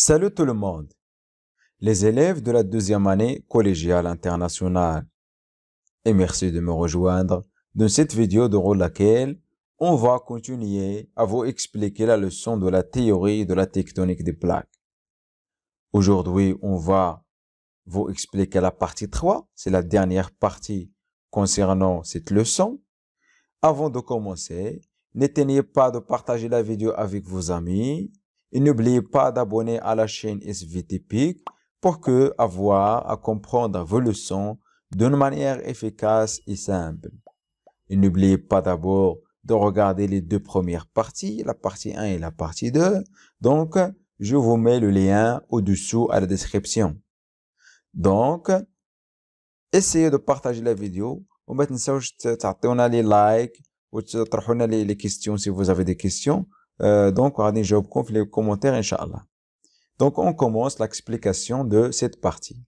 Salut tout le monde. Les élèves de la deuxième année collégiale internationale. Et merci de me rejoindre dans cette vidéo de laquelle on va continuer à vous expliquer la leçon de la théorie de la tectonique des plaques. Aujourd'hui, on va vous expliquer la partie 3. C'est la dernière partie concernant cette leçon. Avant de commencer, n'éteignez pas de partager la vidéo avec vos amis et n'oubliez pas d'abonner à la chaîne SVTP pour que avoir à comprendre vos leçons d'une manière efficace et simple. Et n'oubliez pas d'abord de regarder les deux premières parties, la partie 1 et la partie 2. Donc, je vous mets le lien au-dessous à la description. Donc, essayez de partager la vidéo. وما likes et like لايك poser les questions si vous avez des questions euh, donc, je vous les commentaires, Inch'Allah. Donc, on commence l'explication de cette partie.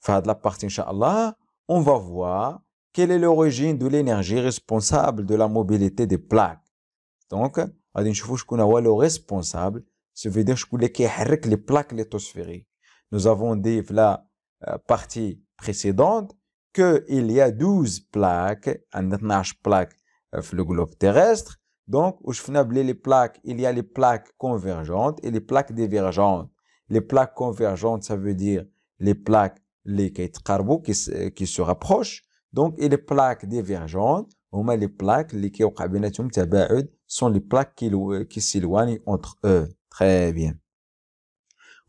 Fait de la partie, Inch'Allah, on va voir quelle est l'origine de l'énergie responsable de la mobilité des plaques. Donc, غادي نشوفوا شكون هو لو responsable. سو que دير شكون اللي كيحرك لي بلاك ليتوسفيريك Nous avons دي في لا بارتي qu'il y a 12 plaques, 12 plaques euh, sur le globe terrestre. Donc, les plaques, il y a les plaques convergentes et les plaques divergentes. Les plaques convergentes, ça veut dire les plaques les qui, qui se rapprochent. Donc, et les plaques divergentes, on les plaques les qui sont les plaques qui, s'éloignent entre eux. Très bien.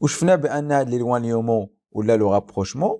où بان هذا l'éloignement ou là le rapprochement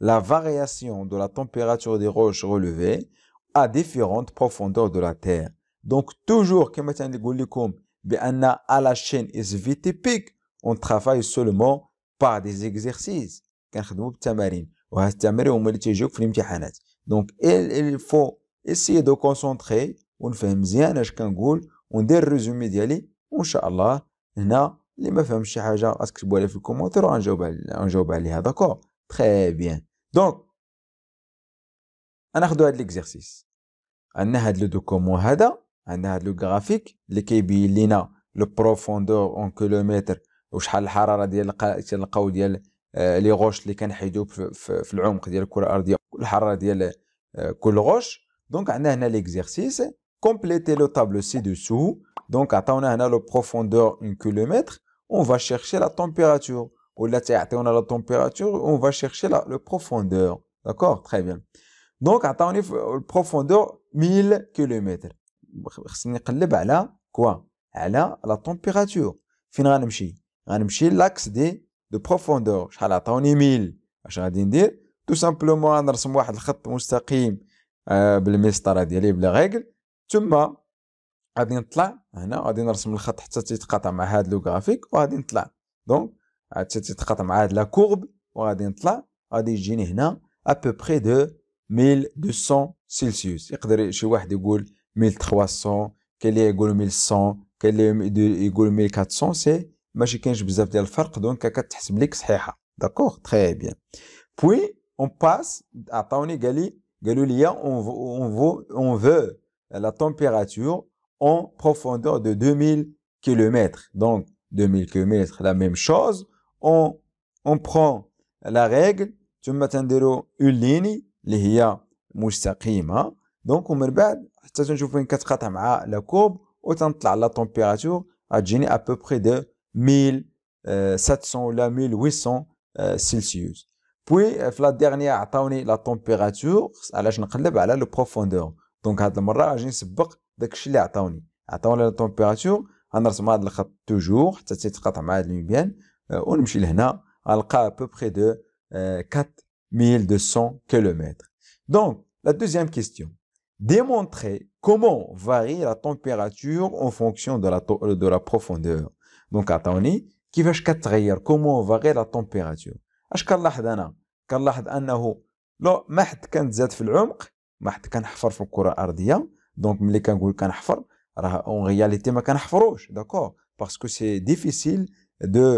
la variation de la température des roches relevées à différentes profondeurs de la Terre. Donc, toujours, ben, à la chaîne typique. on travaille seulement par des exercices. Donc, il faut essayer de concentrer. On fait bien, on dit résumé Inch'Allah, on on on Très bien. دونك ناخذ هذا ليكزيرسيس عندنا هذا لو دوكومون هذا عندنا هذا لو غرافيك اللي كيبين لينا لو بروفوندور اون كيلومتر وشحال الحراره ديال القو ديال آه، لي غوش اللي كنحيدو في العمق ديال الكره الارضيه الحراره ديال آه، كل غوش دونك عندنا هنا ليكزيرسيس كومبليتي لو طابلو سي دوسو دونك عطاونا هنا لو بروفوندور اون كيلومتر اون فا شيرشي لا تمبيراتور ولا تيعطيونا لا تمبيراتور اون فا شيرشي لو بروفوندور داكور تري بيان دونك عطاوني البروفوندور 1000 كيلومتر خصني نقلب على كوا على لا تمبيراتور فين غنمشي غنمشي لاكس دي دو بروفوندور شحال عطاوني 1000 اش غادي ندير تو سامبلومون نرسم واحد الخط مستقيم euh, بالمسطره ديالي بلا ريغل ثم غادي نطلع هنا غادي نرسم الخط حتى تيتقاطع مع هاد لو غرافيك وغادي نطلع دونك la courbe, on va d'entrer, on va dire à peu près de 1200 degrés Celsius. Il peut y des qui 1300, qui dit 1100, qui dit 1400. C'est, malgré qu'ils aient besoin de faire le calcul, donc, c'est un calcul extrêmement D'accord, très bien. Puis, on passe à Tawany Gali. Galiolia, on veut la température en profondeur de 2000 km. Donc, 2000 km, la même chose. اون اون prend لا règle ثم تنديرو اون ليني اللي هي مستقيمه دونك ومن بعد حتى تنشوف وين كتقاطع مع لا كوب وتنطلع لا طومبيراتور غتجيني ابوبخي دو 1700 ولا 1800 سيلسيوس بوي في لا ديرنيير عطاوني لا طومبيراتور علاش نقلب على لو بروفوندور دونك هاد المره غادي نسبق داكشي اللي عطاوني عطاوني لا طومبيراتور غنرسم هاد الخط توجور حتى تيتقاطع مع هاد لومبيان Euh, on ونمشي لهنا القى peu près de 4200 euh, kilomètres. Donc la deuxième question. démontrer comment varie la température en fonction de la, de la profondeur. Donc, attendez, qui va comment varie la température? Ashkar lahdana, kar lahd annahu, lo, maht kan zet fil umk, maht kan hfar fil kura ardia, donc, mli kan goul kan hfar, en réalité, ma kan hfarouj, d'accord? Parce que c'est difficile de,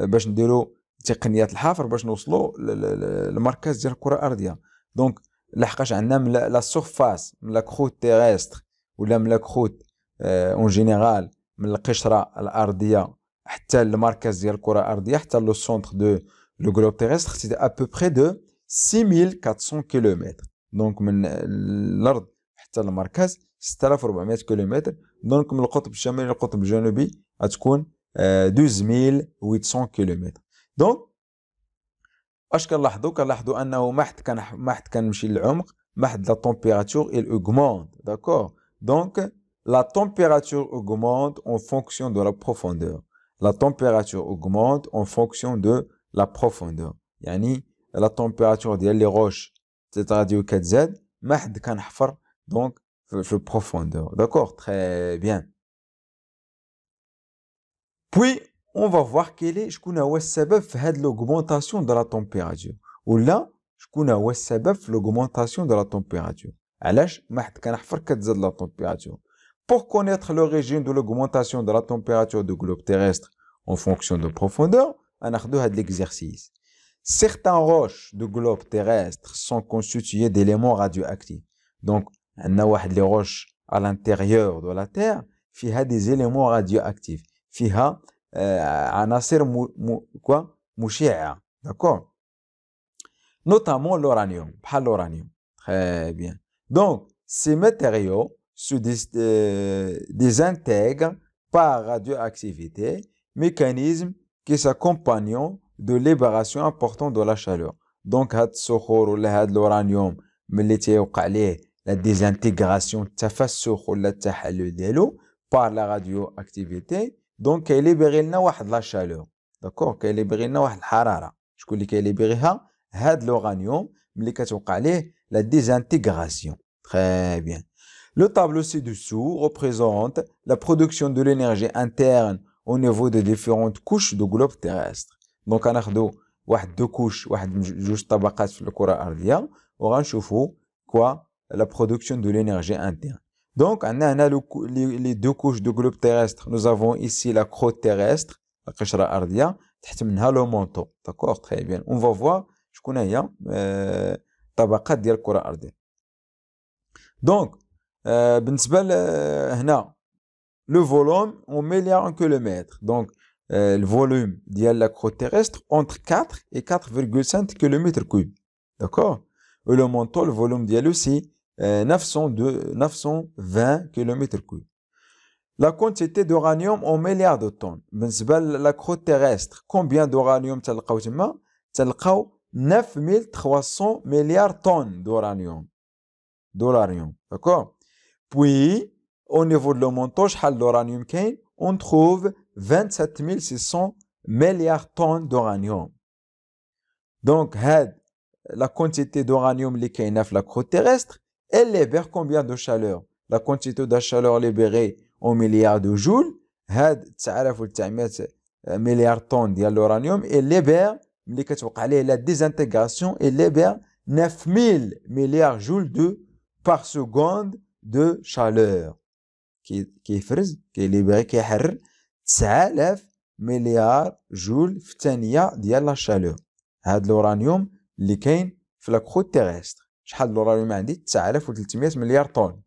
باش نديروا تقنيات الحافر باش نوصلوا للمركز ديال الكره الارضيه دونك لحقاش عندنا من لا سوفاس من لا كروت تيريستر ولا من لا كروت اون جينيرال من القشره الارضيه حتى المركز ديال الكره الارضيه حتى لو سونتر دو لو غلوب تيريستر سي ابوبخي دو 6400 كيلومتر دونك من الارض حتى المركز 6400 كيلومتر دونك من القطب الشمالي للقطب الجنوبي غتكون euh, 12 800 km. Donc, la température كنلاحظوا انه محت كان محت كنمشي en محت la température, il augmente d'accord donc la température augmente en fonction de la profondeur la température augmente en fonction de la profondeur يعني la température ديال لي روش dire وكتزاد محد كنحفر donc la profondeur d'accord très bien puis, on va voir quel est l'augmentation de la température. Ou là, l'augmentation de la température. la température. Pour connaître l'origine de l'augmentation de la température du globe terrestre en fonction de profondeur, on a l'exercice. Certaines roches du globe terrestre sont constituées d'éléments radioactifs. Donc, on a les roches à l'intérieur de la Terre qui a des éléments radioactifs fiha anasir quoi mouchia. D'accord Notamment l'uranium, pas l'uranium. Très bien. Donc, ces matériaux se euh, désintègrent par radioactivité, mécanisme qui s'accompagne de libération importante de la chaleur. Donc, l'uranium, la désintégration, par la radioactivité, دونك كيليبيغي لنا واحد لا شالور داكوغ كيليبيغي لنا واحد الحراره شكون اللي كيليبيغيها هاد لوغانيوم ملي كتوقع ليه لا ديزانتيغاسيون تري بيان لو طابلو سي دوسو représente لا برودكسيون دو l'énergie interne او نيفو دو différentes كوش دو globe تيغاستر دونك on واحد دو كوش واحد جوج طبقات في الكره الارضيه وغنشوفوا كوا لا برودكسيون دو لينيرجي انتيرن Donc, on a, les, deux couches de globe terrestre. Nous avons ici la croûte terrestre, la croûte Ardia, et le manteau. D'accord Très bien. On va voir je connais bien, hein, la euh, Tabaka de la Ardia. Donc, euh, le volume, on met de en kilomètre. Donc, euh, le volume de la croûte terrestre entre 4 et 4,5 km3. D'accord Et le manteau, le volume d'elle aussi, 920 euh, km La quantité d'uranium en milliards de tonnes. La croûte terrestre, combien d'uranium تلقاو 9300 milliards de tonnes d'uranium. d'accord Puis, au niveau de montage شحال d'uranium On trouve 27600 milliards de tonnes d'uranium. Donc, la quantité d'uranium qui est dans la croûte terrestre, elle libère combien de chaleur La quantité de chaleur libérée en milliards de joules, had euh, milliards de tonnes de l'uranium, et libère, la désintégration, elle libère 9000 milliards de joules de par seconde de chaleur. Qui frise, qui libère libéré, milliards de joules de chaleur. Had l'uranium, l'ikain, la croûte terrestre. Je parle d'uranium. J'ai 200 de tonnes.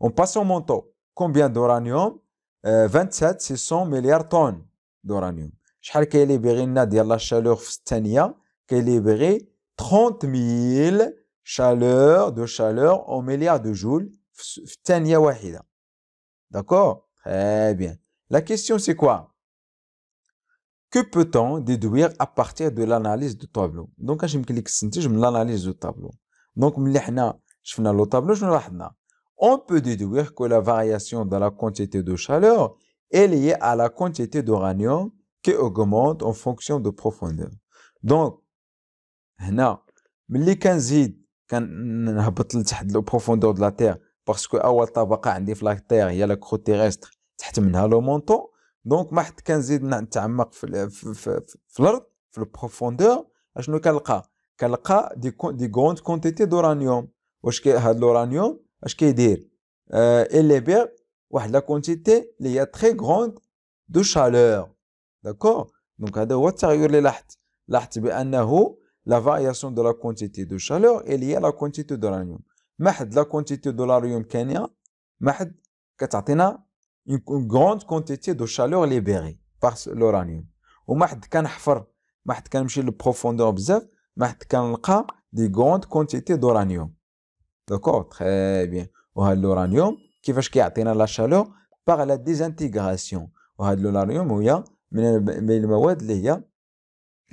On passe au montant. Combien d'uranium 27 600 milliards de tonnes d'uranium. Je vais que la chaleur de la chaleur fissionniers. 30 000 chaleur de chaleur en milliards de joules D'accord Très bien. La question c'est quoi que peut-on déduire à partir de l'analyse du tableau Donc, quand je me clique je me l'analyse du tableau. Donc, je le tableau, je On peut déduire que la variation dans la quantité de chaleur est liée à la quantité d'uranium qui augmente en fonction de profondeur. Donc, هنا ملي كنزيد كنهبط لتحت البروفوندور la لا parce باسكو اول طبقه عندي في لا terrestre هي لا كرو cest تحت منها لو manteau, دونك ما حد كنزيد نتعمق في, في, في, في الارض في البروفوندور اشنو كنلقى كنلقى دي كون دي غوند كونتيتي دورانيوم واش كي هاد لورانيوم اش كيدير لي آه، الليبيغ واحد لا كونتيتي اللي هي تري غوند دو شالور داكور دونك هذا هو التغير اللي لاحظت لاحظت بانه لا فارياسيون دو لا كونتيتي دو شالور اي هي لا كونتيتي دورانيوم ما حد لا كونتيتي دولاريوم كانيا ما حد كتعطينا une grande quantité de chaleur libérée par l'uranium. Ou mahd kan a mahd des grandes quantités d'uranium. D'accord Très bien. Ou qui l'uranium, qui ki atteindre la chaleur par la désintégration. Ou l'uranium, ou ya,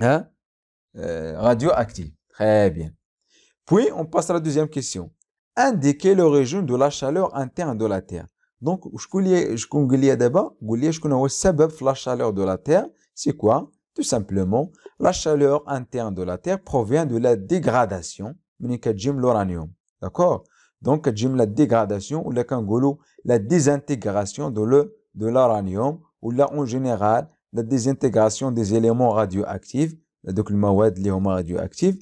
hein, euh, radioactif. Très bien. Puis, on passe à la deuxième question. Indiquer l'origine de la chaleur interne de la Terre. Donc, je qu'on d'abord, le la chaleur de la Terre, c'est quoi Tout simplement, la chaleur interne de la Terre provient de la dégradation, l'uranium. D'accord Donc, la dégradation ou la kangolo, la désintégration de le de l'uranium ou là en général la désintégration des éléments radioactifs, donc les radioactifs,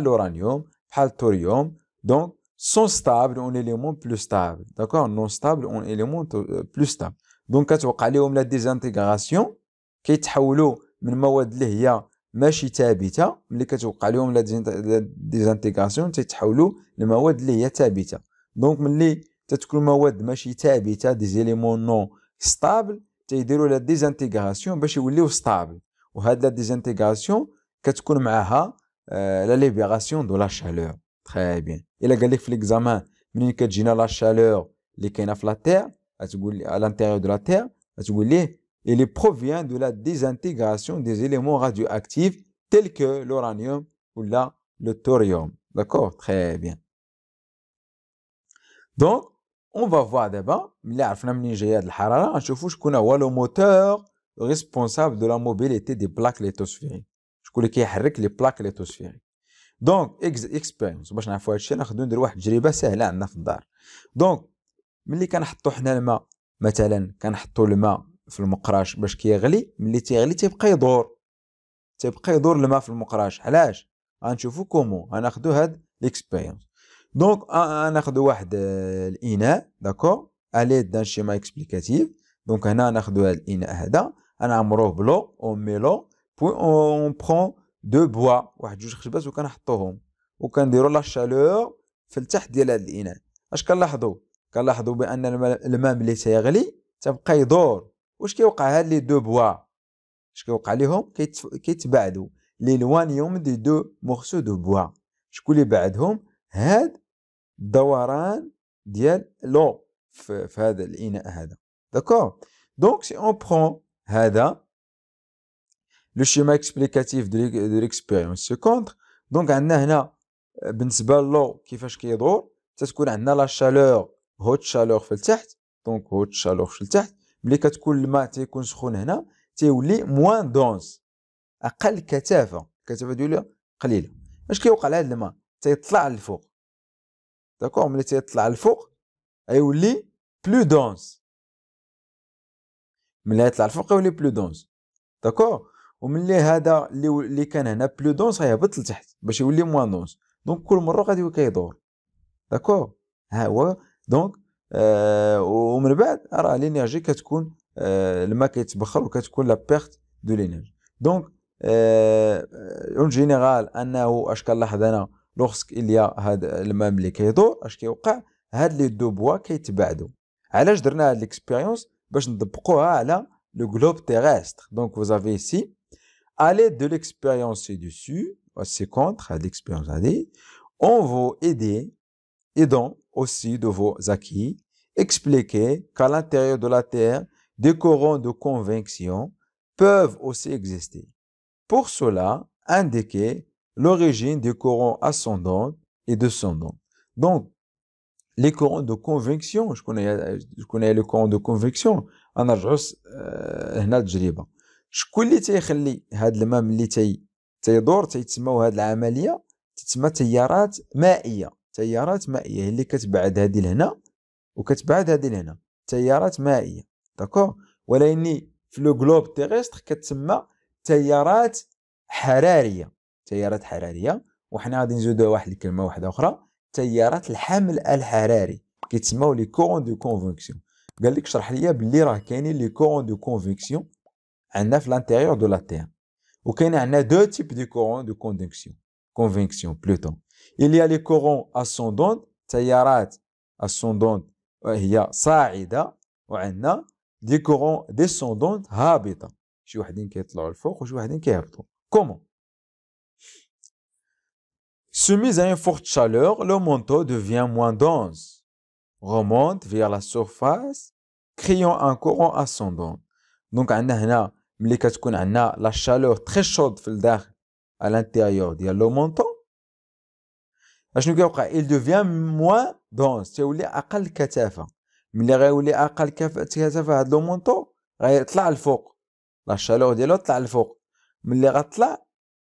l'uranium, le thorium. Donc, sont stables ont éléments plus stable. D'accord Non stable ont élément euh, plus stable. Donc, quand on la désintégration, de la mawad li hiya, ماشي la ملي كتوقع لهم لا ديزانتيغاسيون تيتحولوا لمواد اللي هي دونك ملي تتكون مواد ماشي دي زيليمون نو la libération de la chaleur. Très bien il a l'examen من كتجينا لا شالور اللي كاينه في à l'intérieur de la terre et ليه il provient de la désintégration des éléments radioactifs tels que l'uranium ou le thorium. D'accord Très bien. Donc, on va voir d'abord, le moteur responsable de la mobilité des plaques lithosphériques. Je connais qui les plaques lithosphériques. دونك اكسبيرينس باش نعرفوا هذا الشيء ناخذ ندير واحد التجربه سهله عندنا في الدار دونك ملي كنحطوا حنا الماء مثلا كنحطوا الماء في المقراش باش كيغلي ملي تيغلي تيبقى يدور تيبقى يدور الماء في المقراش علاش غنشوفوا كومو غناخذوا هاد ليكسبيريونس دونك غناخذوا واحد آه، الاناء داكو الي دان شيما اكسبليكاتيف دونك هنا ناخذوا هاد الاناء هذا غنعمروه بلو او ميلو بوي اون برون دو بوا واحد جوج خشبات وكنحطوهم وكنديروا لا شالور في التحت ديال هذا الاناء اش كنلاحظوا كنلاحظوا بان الماء ملي تيغلي تبقى يدور واش كيوقع هاد لي دو بوا اش كيوقع ليهم كيتبعدوا لي يوم دي دو مورسو دو بوا شكون اللي بعدهم هاد الدوران ديال لو في, في هذا الاناء هذا داكور دونك سي اون برون هذا لو شيما اكسبليكاتيف دو ليكسبيريونس كونتر دونك عندنا هنا بالنسبه للو كيفاش كيدور تتكون عندنا لا شالور هوت شالور في التحت دونك هوت شالور في التحت ملي كتكون الماء تيكون سخون هنا تيولي موان دونس اقل كثافه الكثافه ديالو قليله اش كيوقع لهذا الماء تيطلع للفوق داكور ملي تيطلع للفوق غيولي بلو دونس ملي يطلع للفوق يولي بلو دونس داكور وملي هذا اللي اللي كان هنا بلو دونس غيهبط لتحت باش يولي موان دونس دونك كل مره غادي كيدور داكور ها هو دونك آه ومن بعد راه لينيرجي كتكون آه الماء كيتبخر وكتكون لا بيرت دو لينيرجي دونك آه، آه، اون آه جينيرال انه اش كنلاحظ انا لوغسك اليا هاد الماء ملي كيدور اش كيوقع هاد لي دو بوا كيتباعدوا علاش درنا هاد ليكسبيريونس باش نطبقوها على لو جلوب تيرستر دونك فوزافي سي l'aide de l'expérience dessus, euh, c'est contre à l'expérience on vous aider, aidant aussi de vos acquis, expliquer qu'à l'intérieur de la terre, des courants de conviction peuvent aussi exister. Pour cela, indiquer l'origine des courants ascendants et descendants. Donc, les courants de conviction, je connais, euh, je connais le de conviction, en euh, Algérie, شكون اللي تيخلي هذا الماء ملي تي تيدور تيتسماو هذه العمليه تتسمى تيارات مائيه تيارات مائيه اللي كتبعد هذه لهنا وكتبعد هذه لهنا تيارات مائيه داكور ولكن في لو غلوب تيغيستر كتسمى تيارات حراريه تيارات حراريه وحنا غادي نزيدوها واحد الكلمه واحده اخرى تيارات الحمل الحراري كيتسموا لي كورون دو كونفكسيون قال لك شرح لي بلي راه كاينين لي كورون دو كونفكسيون à l'intérieur de la terre y a deux types de courants de conviction conviction plutôt il y a les courants ascendants. تيارات ascendantes euh, il y a Des courants descendantes comment Soumise à une forte chaleur, le manteau devient moins dense, remonte vers la surface, créant un courant ascendant. Donc, on a ملي كتكون عندنا لا شالور تري شود في الداخل على الانتيريور ديال لو مونطون اشنو كيوقع ايل دوفيان موا دونس تيولي اقل كثافه ملي غيولي اقل كثافه هاد لو مونطون غيطلع الفوق لا شالور ديالو طلع الفوق ملي غطلع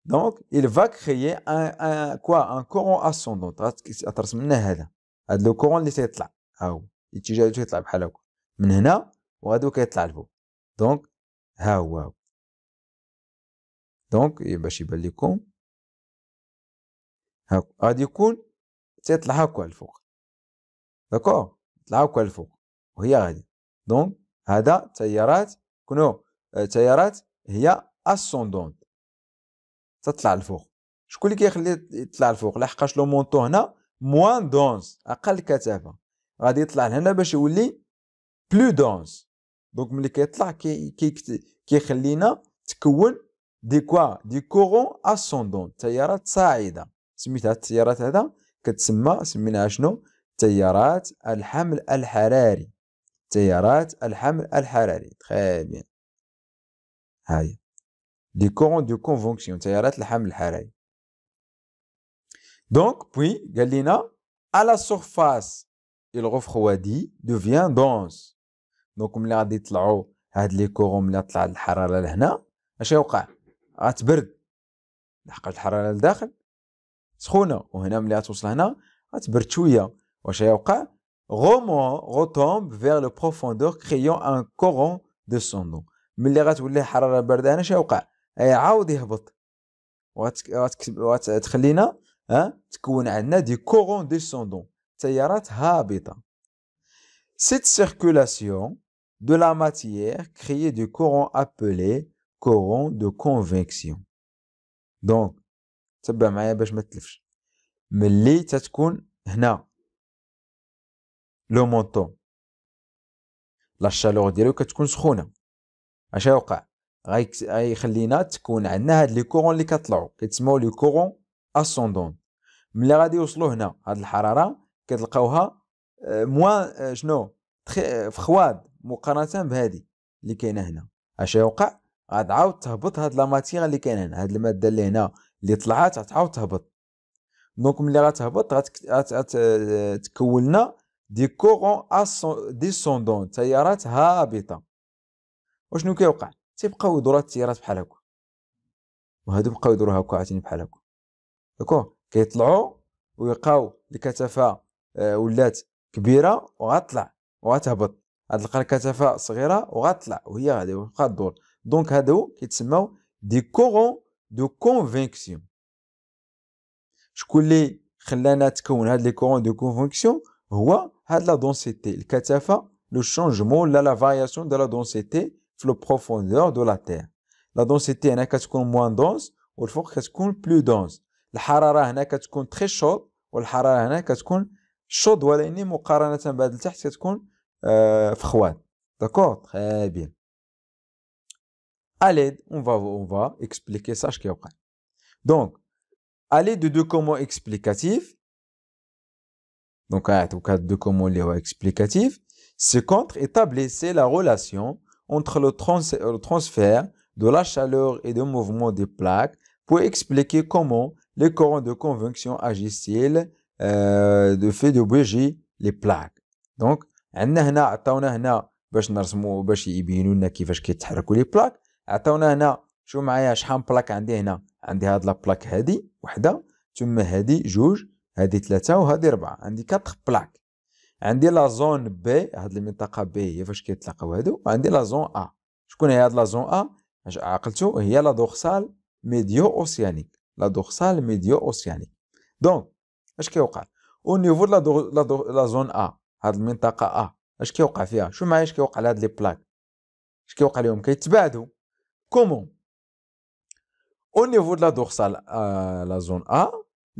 دونك il va créer un un quoi un courant ascendant غترسم لنا هذا هاد لو كورون اللي تيطلع ها هو الاتجاه اللي تيطلع بحال هكا من هنا وهادو كيطلع لفوق دونك ها هو دونك باش يبان لكم هاك غادي يكون تطلع هاكا الفوق داكو تطلع هاكا الفوق وهي غادي دونك هذا تيارات كونو تيارات هي اسوندونت تطلع الفوق شكون اللي كيخلي يطلع الفوق لحقاش لو مونطو هنا موان دونس اقل كثافه غادي يطلع لهنا باش يولي بلو دونس دونك ملي كيطلع كي كيخلينا كي تكون دي كوا دي كورون اسوندون تيارات صاعده سميتها التيارات هذا كتسمى سميناها شنو تيارات الحمل الحراري تيارات الحمل الحراري تخي بيان هاي دي كورون دو كونفونكسيون تيارات الحمل الحراري دونك بوي قال لنا على سورفاس الغفخوادي دوفيان دونس دونك ملي غادي يطلعوا هاد لي كوغو ملي طلع الحراره لهنا اش يوقع غتبرد لحقاش الحراره لداخل سخونه وهنا ملي غتوصل هنا غتبرد شويه واش يوقع غومون غوتومب فيغ لو بروفوندور كريون ان كورون دو سوندو ملي غتولي الحراره بارده هنا اش يوقع يعاود يهبط وغتخلينا ها تكون عندنا دي كورون ديسوندون تيارات هابطه سيت سيركولاسيون de la matière créée du courant appelé courant de convection. Donc, تبع معايا باش ما تلفش. ملي تتكون هنا لو مونطون لا شالور ديالو كتكون سخونه اش يوقع غيخلينا تكون عندنا هاد لي كورون اللي كطلعوا كيتسموا لي كورون اسوندون ملي غادي يوصلوا هنا هاد الحراره كتلقاوها موان آه، آه، شنو آه، فخواد مقارنه بهذه اللي كاينه هنا اش يوقع غتعاود تهبط هاد لا ماتيغ اللي كاينه هنا هاد الماده اللي هنا اللي طلعات غتعاود تهبط دونك ملي غتهبط غتكون لنا دي كورون ديسوندون تيارات هابطه وشنو كيوقع تيبقاو يدوروا التيارات بحال هكا وهادو بقاو يدوروا هكا عاوتاني بحال هكا داكو كيطلعوا ويلقاو الكثافه آه، ولات كبيره وغتطلع وغتهبط هاد القرن كثافه صغيره وغتطلع وهي غادي تبقى دور دونك هادو كيتسماو دي كورون دو كونفينكسيون شكون اللي خلانا تكون هاد لي كورون دو كونفينكسيون هو هاد لا دونسيتي الكثافه لو شونجمون لا لا فارياسيون دو لا دونسيتي في لو بروفوندور دو لا تير لا دونسيتي هنا كتكون موان دونس والفوق كتكون بلو دونس الحراره هنا كتكون تري شود والحراره هنا كتكون شود ولكن مقارنه بهاد التحت كتكون Euh, froid. D'accord Très bien. À l'aide, on va, on va expliquer ça. Donc, à l'aide de deux commandes explicatives, donc à l'aide de deux commandes explicatives, c'est contre établissait la relation entre le, transfert de la chaleur et le mouvement des plaques pour expliquer comment les courants de convection agissent-ils euh, de fait de bouger les plaques. Donc, عندنا هنا عطاونا هنا باش نرسمو باش يبينوا لنا كيفاش كيتحركوا لي بلاك عطاونا هنا شو معايا شحال بلاك عندي هنا عندي هاد لا بلاك هادي وحده ثم هادي جوج هادي ثلاثه وهادي اربعه عندي كاتخ بلاك عندي لا زون بي هاد المنطقه بي هي فاش كيتلاقاو هادو وعندي لا زون ا شكون هي هاد لا زون ا عقلتو هي لا دوغسال ميديو اوسيانيك لا دوغسال ميديو اوسيانيك دونك اش كيوقع او نيفو لا لا زون ا هاد المنطقه ا اش كيوقع فيها شو معايا اش كيوقع لهاد لي بلاك اش كيوقع لهم كيتباعدوا كومون Au niveau de la dorsale, euh, la zone A,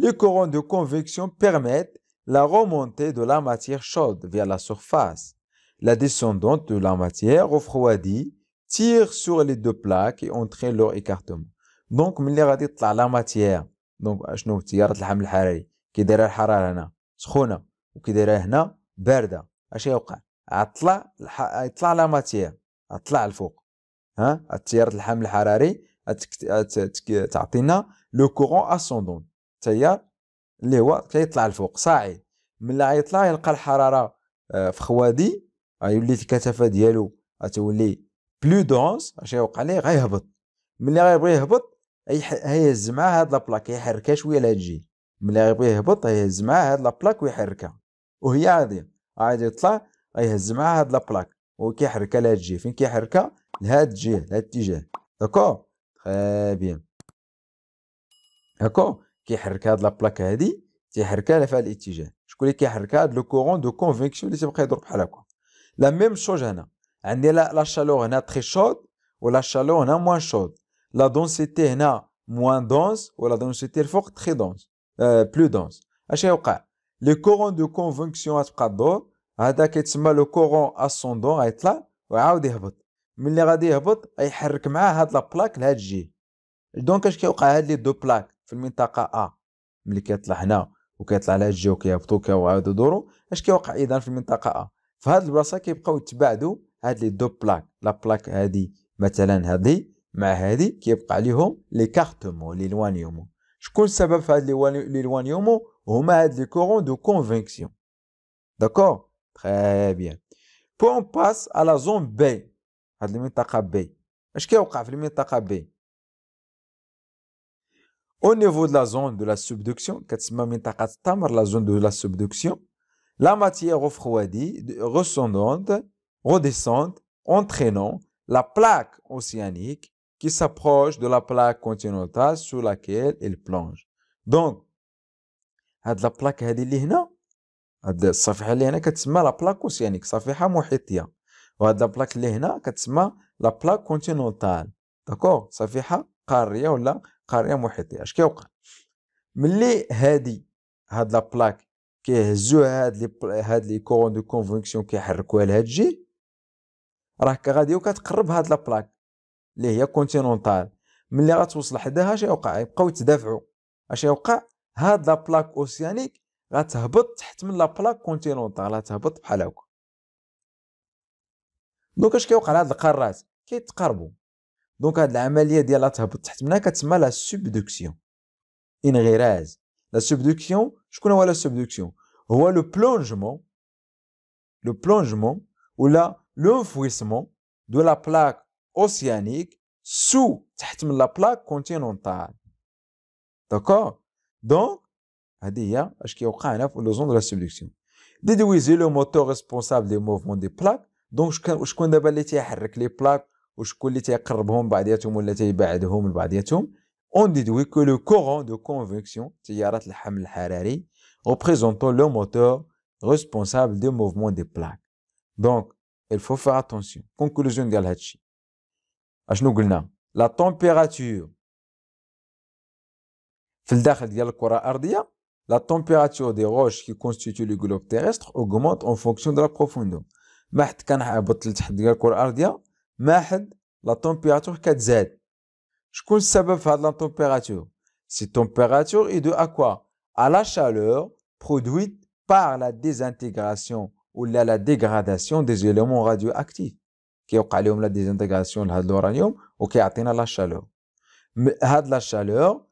les courants de convection permettent la remontée de la matière chaude vers la surface. La descendante de la matière refroidie tire sur les deux plaques et entraîne leur écartement. Donc, ملي غادي تطلع لا ماتيير دونك شنو تيارة الحمل الحراري كي دايره الحراره هنا سخونه وكي دايره هنا بارده اش يوقع عطلع يطلع لا ماتيير عطلع الفوق ها التيار الحمل الحراري تعطينا لو كورون اسوندون التيار اللي هو كيطلع الفوق صاعد ملي غيطلع يلقى الحراره آه، في خوادي غيولي الكثافه ديالو غتولي بلو دونس اش يوقع ليه غيهبط ملي غيبغي يهبط هيهز معاه هاد لابلاك يحركها شويه لهاد الجهه ملي غيبغي يهبط هيهز معاه هاد لابلاك ويحركها وهي عاديه عايز يطلع يهز معاه هاد لابلاك وكيحركها لهاد الجهه فين كيحركها لهاد الجهه لهاد الاتجاه داكور تخي بيان داكور كيحرك هاد لابلاك هادي تيحركها لفها الاتجاه شكون اللي كيحركها هاد لو كورون دو كونفيكسيون اللي تيبقى يضرب بحال هكا لا ميم شوج هنا عندي لا لا شالور هنا تري شود ولا شالور هنا موان شود لا دونسيتي هنا موان دونس ولا دونسيتي الفوق تري دونس أه بلو دونس اش يوقع لي كورون دو كونفونكسيون غتبقى دور هذا كيتسمى لو كورون اسوندون غيطلع وعاود يهبط ملي غادي يهبط يحرك معاه هاد لابلاك لهاد الجهه دونك اش كيوقع هاد لي دو بلاك في المنطقه ا ملي كيطلع هنا وكيطلع على الجهه وكيهبطو كيعاودو يدورو اش كيوقع اذا في المنطقه ا فهاد البلاصه كيبقاو يتباعدو هاد لي دو بلاك لا بلاك هادي مثلا هادي مع هادي كيبقى عليهم لي كارتومو لي لوانيومو شكون السبب في هاد لي لوانيومو هما هاد لي كورون دو conviction. D'accord Très bien. Puis on passe à la zone B. dans la Au niveau de la zone de la subduction, la zone de la subduction, la matière refroidie, rescendante, redescendante, entraînant la plaque océanique qui s'approche de la plaque continentale sur laquelle elle plonge. Donc, هاد لابلاك هادي اللي هنا هاد الصفيحه اللي هنا كتسمى لابلاك اوسيانيك صفيحه محيطيه وهاد لابلاك اللي هنا كتسمى لابلاك كونتينونتال داكوغ صفيحه قاريه ولا قاريه محيطيه اش كيوقع ملي هادي هاد لابلاك كيهزوها هاد لي هاد لي كورون دو كونفونكسيون كيحركوها لهاد الجي راه كغادي وكتقرب هاد لابلاك اللي هي كونتينونتال ملي غتوصل حداها اش يوقع يبقاو يتدافعوا اش يوقع هاد لابلاك اوسيانيك غتهبط تحت من لابلاك كونتينونتال غتهبط بحال هكا دونك اش كيوقع لهاد القارات كيتقربوا دونك هاد العمليه ديال تهبط تحت منها كتسمى لا سوبدوكسيون انغراز لا سوبدوكسيون شكون هو لا سوبدوكسيون هو لو بلونجمون لو بلونجمون ولا لونفويسمون دو لا بلاك اوسيانيك سو تحت من لا بلاك كونتينونتال داكور Donc, il y a ce qui est au la zone de la subduction. Déduisez le moteur responsable des mouvements des plaques. Donc, je connais d'abord les tiers les plaques, ou je li les tiers carbone, bah, des atomes, ou les tiers bah, des homes, On déduit que le courant de convection, cest à le hamel harari, représentant le moteur responsable des mouvements des plaques. Donc, il faut faire attention. Conclusion de Galhachi. À ce nous la température في الداخل ديال الكرة الأرضية la température des roches qui constituent le globe terrestre augmente en fonction de la profondeur ما حد كنهبط لتحت ديال الكرة الأرضية ما حد لا température كتزاد شكون السبب في هاد لا température cette température est due à quoi à la chaleur produite par la désintégration ou la, dégradation des éléments radioactifs كيوقع لهم لا ديزانتيغراسيون l'uranium وكيعطينا لا شالور هاد لا chaleur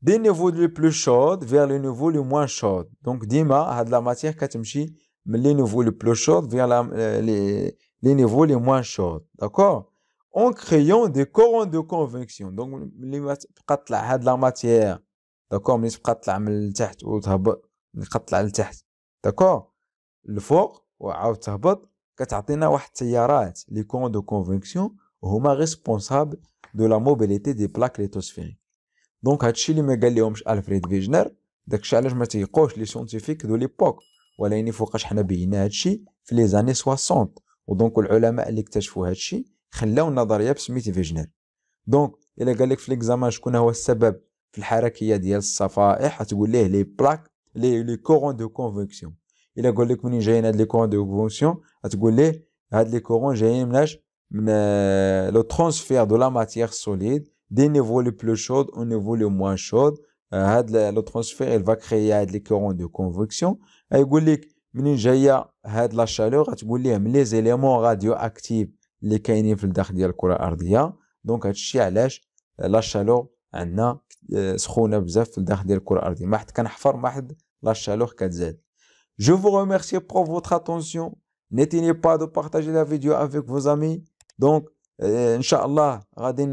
des niveaux les plus chauds vers les niveaux les moins chauds. Donc, Dima a de la matière qui les niveaux les plus chauds vers euh, les, niveaux les moins chauds. D'accord En créant des courants de convection. Donc, les a de la matière. D'accord D'accord Le fort, les courants de convection sont responsables de la mobilité des plaques lithosphériques. دونك هادشي اللي ما قال لهمش الفريد فيجنر داكشي علاش ما تيقوش لي سونتيفيك دو ليبوك ولكن فوقاش حنا بينا هادشي في لي زاني 60 ودونك العلماء اللي اكتشفوا هادشي خلاو النظريه بسميت فيجنر دونك الا قال لك في ليكزامان شكون هو السبب في الحركيه ديال الصفائح تقول ليه لي بلاك لي لي كورون دو كونفكسيون الا قال لك منين جايين هاد لي كورون دو كونفكسيون تقول ليه هاد لي كورون جايين مناش من لو ترانسفير دو لا ماتيير سوليد des niveaux les plus chauds au niveau les moins chauds le transfert il va créer un courants de convection il dit que quand il y la chaleur il dit que les éléments radioactifs qui sont dans la cour aérienne donc il dit que euh, la chaleur est très chaude dans la cour aérienne il dit qu'il y a la chaleur je vous remercie pour votre attention n'hésitez pas à partager la vidéo avec vos amis Donc آه، ان شاء الله غادي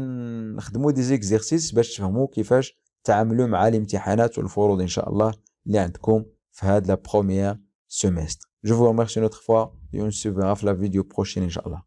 نخدموا دي زيكزيرسيس باش تفهموا كيفاش تعاملوا مع الامتحانات والفروض ان شاء الله اللي عندكم في هاد لا بروميير سيمستر جو فو ميرسي نوتر فوا يون on في لا فيديو بروشين ان شاء الله